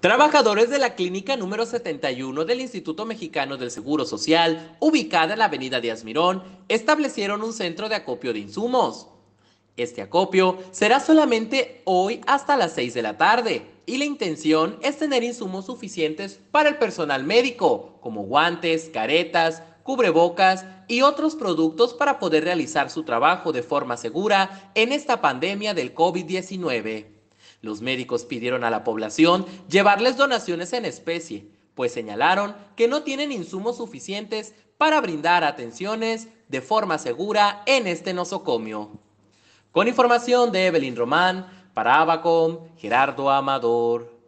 Trabajadores de la clínica número 71 del Instituto Mexicano del Seguro Social, ubicada en la avenida de Asmirón, establecieron un centro de acopio de insumos. Este acopio será solamente hoy hasta las 6 de la tarde y la intención es tener insumos suficientes para el personal médico, como guantes, caretas, cubrebocas y otros productos para poder realizar su trabajo de forma segura en esta pandemia del COVID-19. Los médicos pidieron a la población llevarles donaciones en especie, pues señalaron que no tienen insumos suficientes para brindar atenciones de forma segura en este nosocomio. Con información de Evelyn Román, para Abacom, Gerardo Amador.